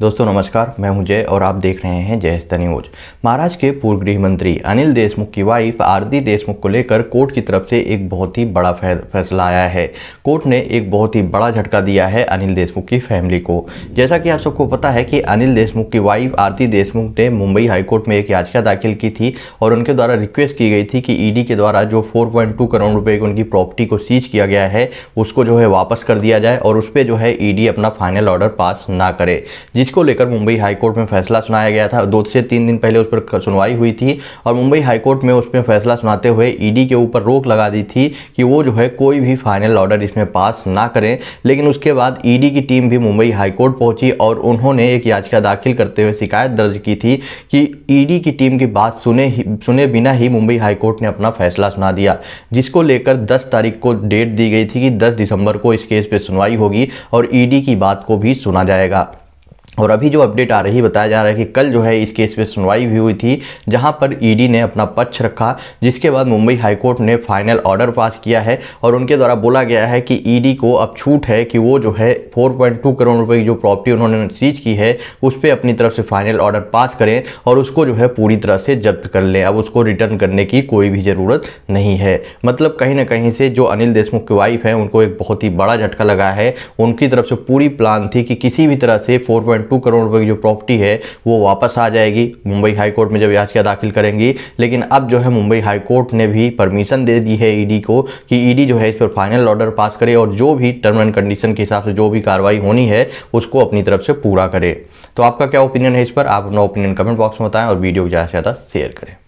दोस्तों नमस्कार मैं हूं जय और आप देख रहे हैं जय न्यूज महाराष्ट्र के पूर्व गृह मंत्री अनिल देशमुख की वाइफ आरती देशमुख को लेकर कोर्ट की तरफ से एक बहुत ही बड़ा फैसला आया है कोर्ट ने एक बहुत ही बड़ा झटका दिया है अनिल देशमुख की फैमिली को जैसा कि आप सबको पता है कि अनिल देशमुख की वाइफ आरती देशमुख ने मुंबई हाईकोर्ट में एक याचिका दाखिल की थी और उनके द्वारा रिक्वेस्ट की गई थी कि ईडी के द्वारा जो फोर करोड़ रुपए की उनकी प्रॉपर्टी को सीज किया गया है उसको जो है वापस कर दिया जाए और उस पर जो है ईडी अपना फाइनल ऑर्डर पास ना करे जिसको लेकर मुंबई हाईकोर्ट में फैसला सुनाया गया था दो से तीन दिन पहले उस पर सुनवाई हुई थी और मुंबई हाईकोर्ट में उसमें फैसला सुनाते हुए ईडी के ऊपर रोक लगा दी थी कि वो जो है कोई भी फाइनल ऑर्डर इसमें पास ना करें लेकिन उसके बाद ईडी की टीम भी मुंबई हाईकोर्ट पहुंची और उन्होंने एक याचिका दाखिल करते हुए शिकायत दर्ज की थी कि ईडी की टीम की बात सुने ही सुने बिना ही मुंबई हाईकोर्ट ने अपना फैसला सुना दिया जिसको लेकर दस तारीख को डेट दी गई थी कि दस दिसंबर को इस केस पर सुनवाई होगी और ईडी की बात को भी सुना जाएगा और अभी जो अपडेट आ रही बताया जा रहा है कि कल जो है इस केस पे सुनवाई भी हुई थी जहां पर ईडी e ने अपना पक्ष रखा जिसके बाद मुंबई हाईकोर्ट ने फाइनल ऑर्डर पास किया है और उनके द्वारा बोला गया है कि ईडी e को अब छूट है कि वो जो है 4.2 करोड़ रुपए की जो प्रॉपर्टी उन्होंने सीज की है उस पर अपनी तरफ से फाइनल ऑर्डर पास करें और उसको जो है पूरी तरह से जब्त कर लें अब उसको रिटर्न करने की कोई भी ज़रूरत नहीं है मतलब कहीं ना कहीं से जो अनिल देशमुख की वाइफ है उनको एक बहुत ही बड़ा झटका लगा है उनकी तरफ से पूरी प्लान थी कि किसी भी तरह से फोर 1.2 करोड़ रुपए की जो प्रॉपर्टी है वो वापस आ जाएगी मुंबई हाईकोर्ट में जब याचिका दाखिल करेंगी लेकिन अब जो है मुंबई हाईकोर्ट ने भी परमिशन दे दी है ईडी को कि ईडी जो है इस पर फाइनल ऑर्डर पास करे और जो भी टर्म एंड कंडीशन के हिसाब से जो भी कार्रवाई होनी है उसको अपनी तरफ से पूरा करे तो आपका क्या ओपिनियन है इस पर आप अपना ओपिनियन कमेंट बॉक्स में बताएं और वीडियो को ज़्यादा से ज़्यादा शेयर करें